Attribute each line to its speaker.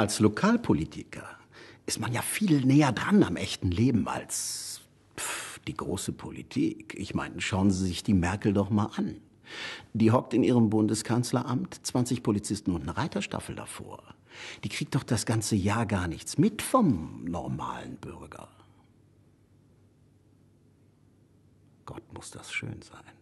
Speaker 1: Als Lokalpolitiker ist man ja viel näher dran am echten Leben als pff, die große Politik. Ich meine, schauen Sie sich die Merkel doch mal an. Die hockt in ihrem Bundeskanzleramt 20 Polizisten und eine Reiterstaffel davor. Die kriegt doch das ganze Jahr gar nichts mit vom normalen Bürger. Gott muss das schön sein.